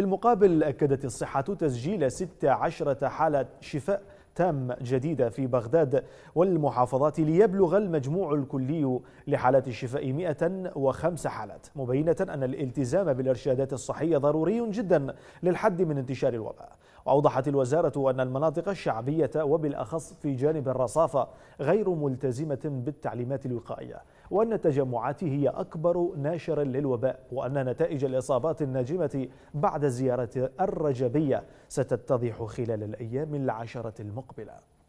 في المقابل أكدت الصحة تسجيل 16 حالة شفاء تام جديدة في بغداد والمحافظات ليبلغ المجموع الكلي لحالات الشفاء 105 حالات مبينة أن الالتزام بالإرشادات الصحية ضروري جدا للحد من انتشار الوباء وأوضحت الوزارة أن المناطق الشعبية وبالأخص في جانب الرصافة غير ملتزمة بالتعليمات الوقائية وأن التجمعات هي أكبر ناشر للوباء وأن نتائج الإصابات الناجمة بعد الزيارة الرجبية ستتضح خلال الأيام العشرة المقبلة